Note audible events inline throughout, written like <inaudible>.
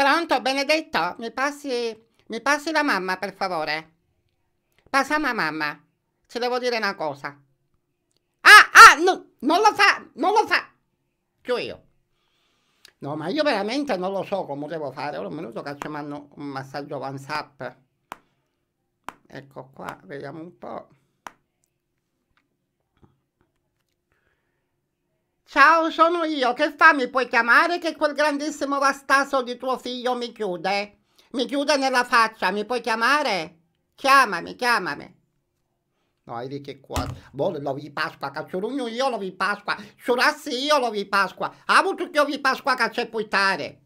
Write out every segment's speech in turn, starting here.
Pronto, Benedetto, mi passi, mi passi la mamma, per favore? Passa la mamma, ci devo dire una cosa. Ah, ah, no, non lo fa, non lo fa. Più io. No, ma io veramente non lo so come devo fare. Ora un minuto che ci mando un massaggio one zap. Ecco qua, vediamo un po'. Ciao, sono io, che fa mi puoi chiamare che quel grandissimo vastasso di tuo figlio mi chiude? Mi chiude nella faccia, mi puoi chiamare? Chiamami, chiamami. No, vedi che qua. Boh, lo vi Pasqua, cacciorugno io lo vi Pasqua, surassi io lo vi Pasqua, Avuto tutti io vi Pasqua caccepuitare.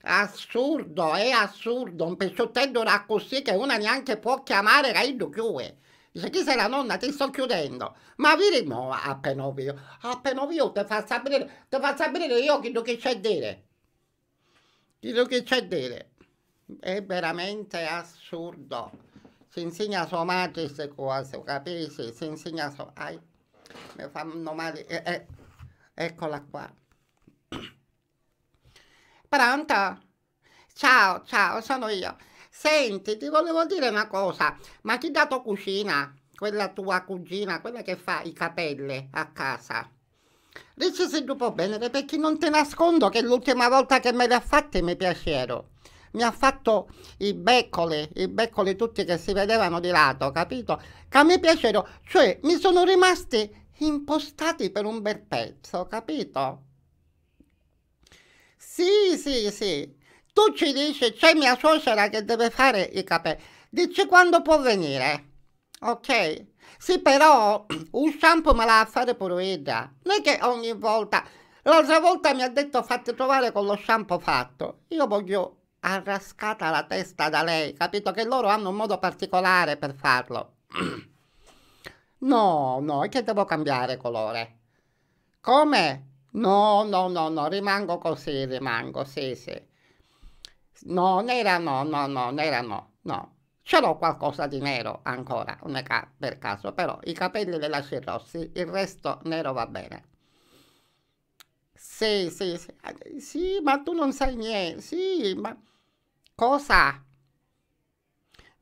Assurdo, è assurdo, un pezzottendo da così che una neanche può chiamare, che chiude. Dice, chi sei la nonna? Ti sto chiudendo. Ma vedi, no, appena ovvio. Appena ovvio ti fa sapere, ti fa sapere io quello che c'è a dire. Quello che c'è a dire. È veramente assurdo. Si insegna a sua madre queste cose, capisci? Si insegna a sua... Ai, mi fanno male. Eh, eh. Eccola qua. <coughs> Pronto? Ciao, ciao, sono io. Senti, ti volevo dire una cosa, ma chi dato cucina, quella tua cugina, quella che fa i capelli a casa? Dici se tu dopo bene, perché non ti nascondo che l'ultima volta che me le ha fatte mi piacero. Mi ha fatto i beccoli, i beccoli tutti che si vedevano di lato, capito? Che mi piacero, cioè mi sono rimasti impostati per un bel pezzo, capito? Sì, sì, sì, tu ci dici c'è mia suocera che deve fare i capelli, dici quando può venire, ok? Sì, però un <clears throat> shampoo me l'ha a fare pure non è che ogni volta, l'altra volta mi ha detto fatti trovare con lo shampoo fatto, io voglio arrascata la testa da lei, capito? Che loro hanno un modo particolare per farlo. <clears throat> No, no, è che devo cambiare colore. Come? No, no, no, no, rimango così, rimango, sì, sì. No, nera no, no, no, nera no, no. Ce l'ho qualcosa di nero ancora, per caso, però i capelli le lascio rossi, il resto nero va bene. Sì, sì, sì, ah, sì, ma tu non sai niente, sì, ma... Cosa?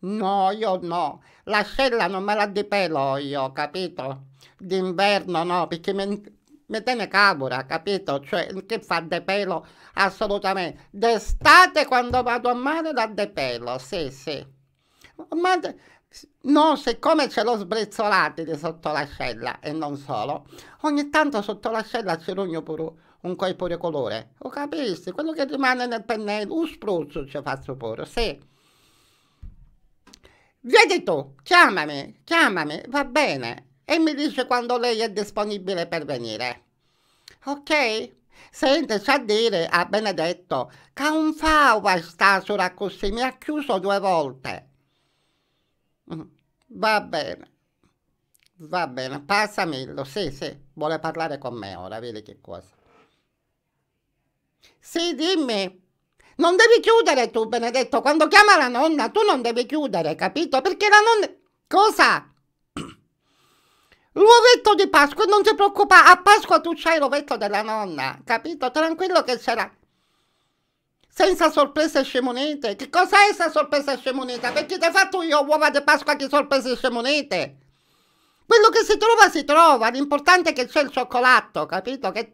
No, io no, l'ascella non me la dipelo io, capito? D'inverno no, perché mi, mi Metene cavora, capito? Cioè, che fa de pelo assolutamente. D'estate quando vado a mare da de pelo, sì, sì. Ma no, siccome ce l'ho sbrezzolati di sotto l'ascella e non solo, ogni tanto sotto l'ascella ci rugno pure un corpo colore. Lo capisci? Quello che rimane nel pennello, un spruzzo ci faccio pure, sì. Vedi tu, chiamami, chiamami, va bene, e mi dice quando lei è disponibile per venire. Ok? Sente, sa dire a Benedetto che un fava stasera così mi ha chiuso due volte. Mm, va bene, va bene, passamillo, sì, sì, vuole parlare con me ora, vedi che cosa. Sì, dimmi. Non devi chiudere tu, Benedetto. Quando chiama la nonna, tu non devi chiudere, capito? Perché la nonna... Cosa? Cosa? L'uovetto di Pasqua, non ti preoccupare, a Pasqua tu c'hai l'uovetto della nonna, capito? Tranquillo che sarà. Senza sorprese scemonete. Che cos'è essa sorpresa scemonete? Perché ti hai fatto io uova di Pasqua che sorprese scemonete? Quello che si trova si trova, l'importante è che c'è il cioccolato, capito? Che...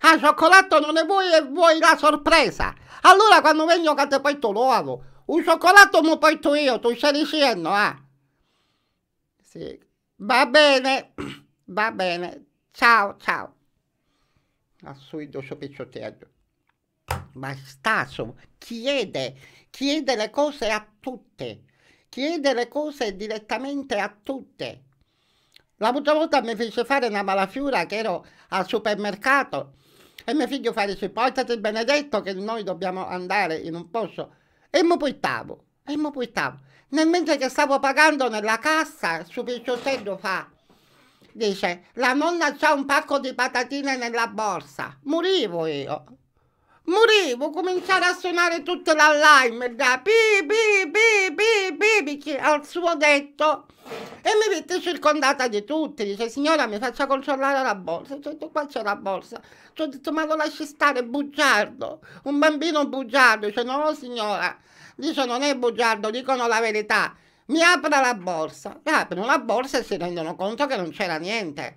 Ah, cioccolato non ne vuoi e vuoi la sorpresa. Allora quando vengo che te poi tu l'uovo. Un cioccolato mi poi tu io, tu stai dicendo, eh? Ah. Sì, Va bene, <clears throat> va bene. Ciao, ciao. Assurdo Assuido soppicciotteaggio. Ma Staso chiede, chiede le cose a tutte. Chiede le cose direttamente a tutte. L'altra volta mi fece fare una malafiura che ero al supermercato e mio figlio dice portati il benedetto che noi dobbiamo andare in un posto e mi puttavo, e mi puttavo. Nel mentre che stavo pagando nella cassa, subito suo fa, dice, la nonna c'ha un pacco di patatine nella borsa. Morivo io. Morivo, cominciare a suonare tutta la lime, da pi pi pi pi pi, pi al suo detto. E mi mette circondata di tutti, dice signora mi faccia controllare la borsa, ho detto qua c'è la borsa, ho detto ma lo lasci stare, bugiardo, un bambino bugiardo, dice no signora, dice non è bugiardo, dicono la verità. Mi apre la borsa, aprono la borsa e si rendono conto che non c'era niente.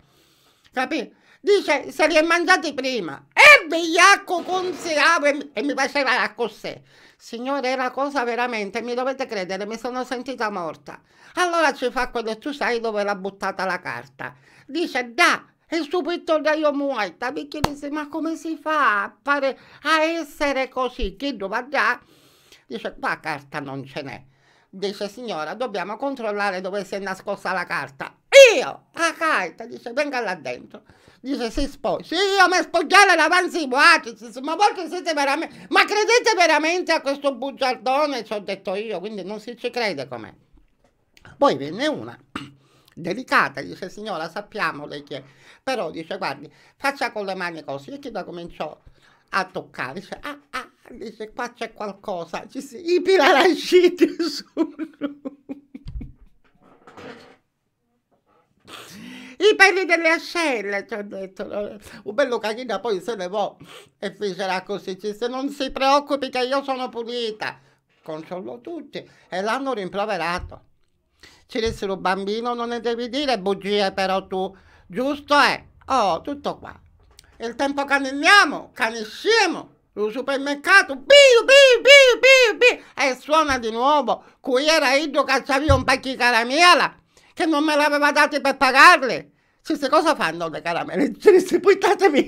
Capì? Dice se li è mangiati prima. E vigliacco consigliava e mi faceva la cos'è. Signore, era cosa veramente, mi dovete credere, mi sono sentita morta. Allora ci fa quello tu sai dove l'ha buttata la carta. Dice, da, e subito da io muoio. Perché dice, ma come si fa a, fare, a essere così? Chi dove va già? Dice qua carta non ce n'è. Dice signora dobbiamo controllare dove si è nascosta la carta. Io, la carta, dice venga là dentro. Dice si spoglia. io mi spogliare davanti ai boatici, ma voi siete veramente... Ma credete veramente a questo bugiardone? Ci ho detto io, quindi non si ci crede com'è. Poi venne una <clears throat> delicata, dice signora sappiamo lei chi è, però dice guardi faccia con le mani così e chi la cominciò a toccare, dice ah dice qua c'è qualcosa, ci si ipila la sciti <laughs> I peli delle ascelle, ci ho detto. Un bello cagina poi se ne va e fecera così. Ci disse, non si preoccupi che io sono pulita. controllo tutti e l'hanno rimproverato. Ci dissero, bambino, non ne devi dire bugie però tu. Giusto è? Oh, tutto qua. Il tempo canilliamo, canisciamo il supermercato, biu, biu, biu, biu, biu, e suona di nuovo. Qui era io che aveva un pacchi caramella, che non me l'aveva dato per pagarle. Cioè, cosa fanno le caramelle? Ce le si portatevi.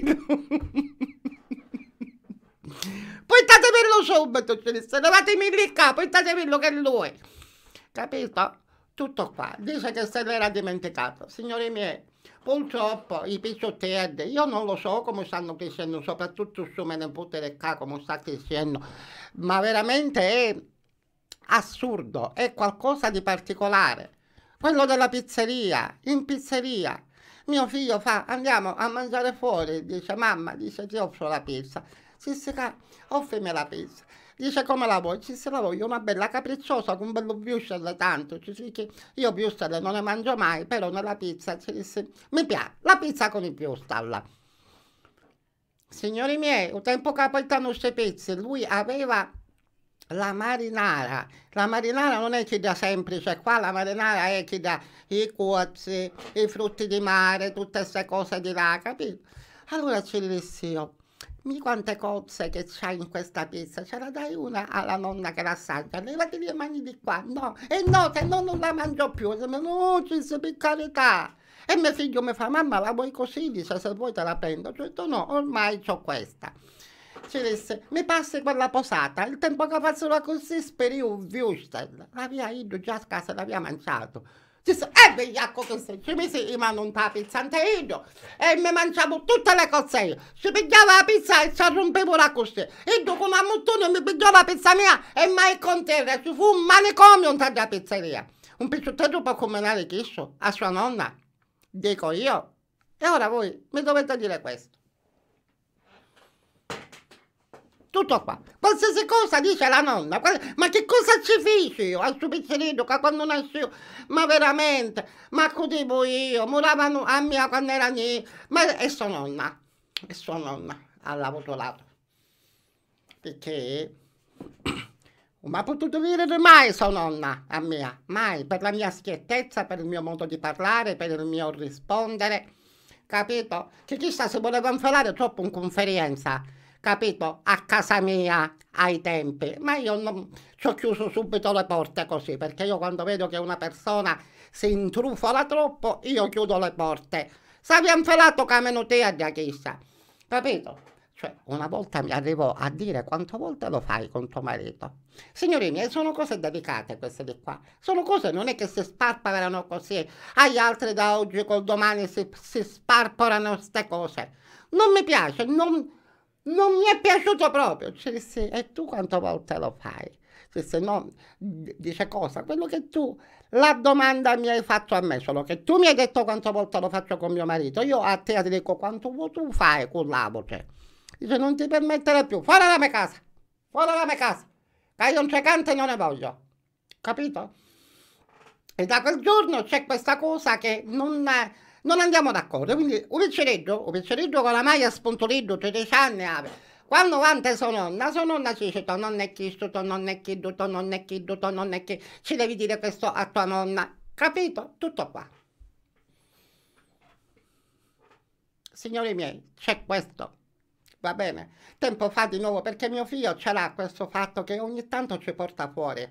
portatevi subito, ce le si levatemi lì qua, portatevi che è lui. Capito? Tutto qua. Dice che se l'era dimenticato. Signori miei, Purtroppo i PZTR, io non lo so come stanno crescendo, soprattutto su mio nipote qua come sta crescendo, ma veramente è assurdo, è qualcosa di particolare. Quello della pizzeria, in pizzeria, mio figlio fa, andiamo a mangiare fuori, dice mamma, dice ti offro la pizza, si si offrimi la pizza. Dice come la vuoi? Ci se la voglio una bella capricciosa con un bello biuscelle tanto. Ci dice io biuscelle non ne mangio mai, però nella pizza ci disse mi piace la pizza con i biuscelle. Signori miei, un tempo che poi tanusce pizze, lui aveva la marinara. La marinara non è chi da semplice, cioè qua la marinara è chi da i cuozi, i frutti di mare, tutte queste cose di là, capito? Allora ci disse io, mi quante cozze che c'hai in questa pizza, ce la dai una alla nonna che la assaggia, levati le mani di qua, no, e no, se no non la mangio più, se no, non no, per carità. E mio figlio mi fa, mamma la vuoi così, dice, se vuoi te la prendo, ho detto no, ormai ho questa. Ci disse, mi passi quella posata, il tempo che faccio la così speri un viustel, la via io già a casa l'aveva mangiato. Disse, eh, vigliacco che sei, ci mise in mano un tapizzante io e mi mangiavo tutte le cose io. Ci pigliava la pizza e ci rompevo la coscia. E dopo una mottone mi pigliò la pizza mia e mai con terra. Ci fu un manicomio della pizzeria. Un pizzottetto può comunare questo a sua nonna. Dico io. E ora voi mi dovete dire questo. tutto qua. Qualsiasi cosa dice la nonna, ma che cosa ci feci io al suo pizzeretto quando nasci io? Ma veramente, ma cudevo io, muravano a mia quando era lì. Ma è sua nonna, è sua nonna, ha Perché <coughs> non mi ha potuto dire mai sua nonna a mia, mai, per la mia schiettezza, per il mio modo di parlare, per il mio rispondere. Capito? Che chissà se voleva infelare troppo in conferenza capito, a casa mia ai tempi, ma io non, ci ho chiuso subito le porte così, perché io quando vedo che una persona si intrufola troppo, io chiudo le porte. Sabiamo felato camenutea di chissà, capito? Cioè, una volta mi arrivò a dire quante volte lo fai con tuo marito. Signori miei, sono cose delicate queste di qua. Sono cose non è che si sparparano così. Agli altri da oggi col domani si, si sparporano queste cose. Non mi piace, non non mi è piaciuto proprio. Cioè, sì, e tu quante volte lo fai? Cioè, se no, dice cosa? Quello che tu, la domanda mi hai fatto a me, solo che tu mi hai detto quante volte lo faccio con mio marito, io a te ti dico quanto vuoi tu fare con la voce. Dice, non ti permettere più, fuori dalla mia casa, fuori dalla mia casa, che io non c'è cante non ne voglio. Capito? E da quel giorno c'è questa cosa che non... È, non andiamo d'accordo. Quindi un piccereggio, un piccereggio con la maglia spontoleggio, 13 anni ave. Quando canta sua nonna, sua nonna ci dice non è chistuto, non è chiduto, non è chiduto, non è che ci devi dire questo a tua nonna. Capito? Tutto qua. Signori miei, c'è questo. Va bene? Tempo fa di nuovo, perché mio figlio ce l'ha questo fatto che ogni tanto ci porta fuori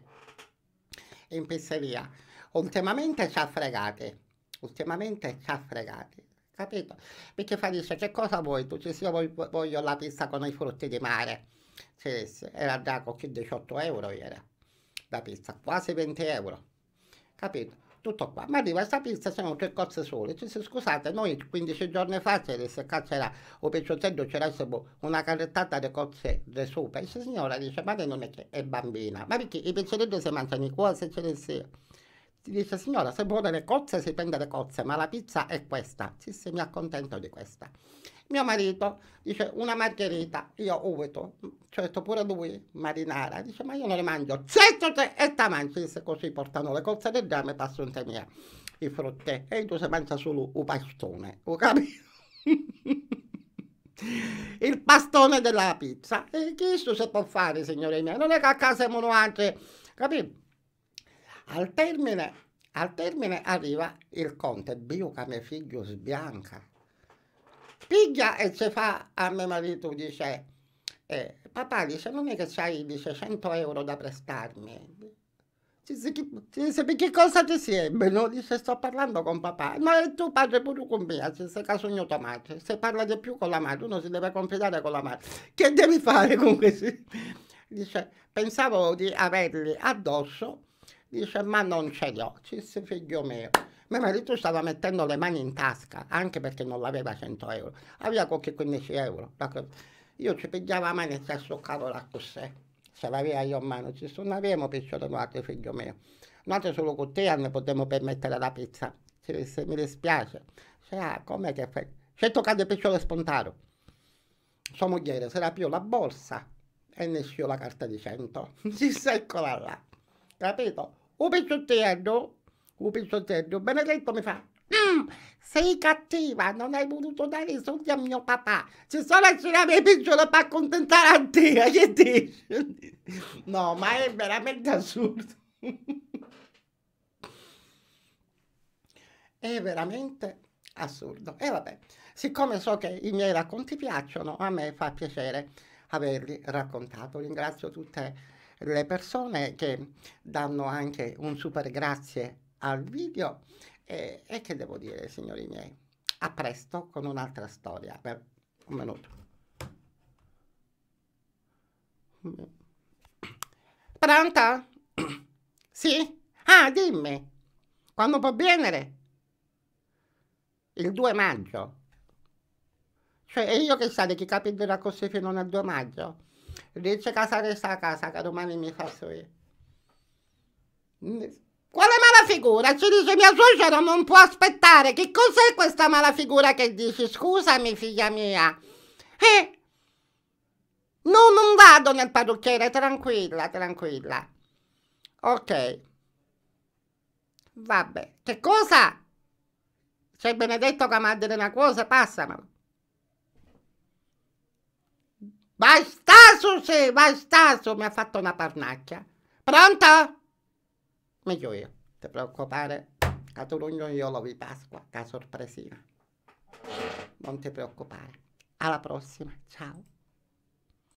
in pizzeria. Ultimamente ci ha fregati ultimamente ci ha fregati, capito? Perché fa dice che cosa vuoi tu? Dice, io voglio, voglio la pizza con i frutti di mare. Sì, sì. Era da 18 euro era la pizza, quasi 20 euro, capito? Tutto qua, ma arriva questa pizza, sono tre cose sole. Dice, scusate, noi 15 giorni fa c'era un pezzetto, c'era una carrettata di cozze di sopra. Dice, signora, dice, ma lei non è che è bambina, ma perché i pezzetti si mangiano i cuori se ce ne sia? ti dice signora se vuole le cozze si prende le cozze ma la pizza è questa sì sì mi accontento di questa mio marito dice una margherita io uito certo pure lui marinara dice ma io non le mangio Certo, te e ta mangi se così portano le cozze del dame passo in te mia i frutte e tu si mangia solo un pastone ho capito <laughs> il pastone della pizza e questo si può fare signore mie non è che a casa siamo noi anche capito al termine, al termine arriva il conte mio figlio sbianca. Piglia e ci fa a mio marito, dice, eh, papà dice, non è che c'hai, dice, 100 euro da prestarmi. Dice, che, dice, che cosa ti serve? No? Dice, sto parlando con papà. Ma è tu padre pure con me, se casugno tua madre. Se parla di più con la madre, uno si deve confidare con la madre. Che devi fare con questi? Dice, pensavo di averli addosso dice ma non ce l'ho, ci sei figlio mio. Mio marito stava mettendo le mani in tasca, anche perché non aveva 100 euro, aveva qualche 15 euro. Io ci pigliavo la mano e si assoccavo la cos'è, se l'aveva io a mano, ci non avevamo piccolo figlio mio. Noi solo con te non potremmo permettere la pizza, ci disse mi dispiace. Cioè, ah, com'è che fai? C'è toccato il picciolo spontaneo. Sua moglie si era più la borsa e ne sciò la carta di 100. <laughs> Si Disse eccola là, capito? un pizzottello, un pizzottello, Benedetto mi fa, mm, sei cattiva, non hai voluto dare i soldi a mio papà, se solo accenavi il picciolo per accontentare a te, <laughs> che dici? No, ma è veramente assurdo. <laughs> è veramente assurdo. E vabbè, siccome so che i miei racconti piacciono, a me fa piacere averli raccontato. Ringrazio tutte le persone che danno anche un super grazie al video e, e che devo dire signori miei a presto con un'altra storia per un minuto pronta sì? ah dimmi quando può venire? il 2 maggio cioè io che sa di chi che la cosa fino al 2 maggio Ridice ca s-a resta acasă, că romanii mi fasoi. Quale malafigura? Ci dice mia suocera non può aspettare. Che cos'è questa malafigura che dici? Scusami, figlia mia. Eh, no, non vado nel parrucchiere, tranquilla, tranquilla. Ok. Vabbè, che cosa? C'è Benedetto che mi ha detto una cosa, passamelo. Vai staso, sì, vai mi ha fatto una parnacchia. Pronto? Meglio io, ti preoccupare, Catalogno io lo vi Pasqua, che sorpresina. Non ti preoccupare. Alla prossima, ciao.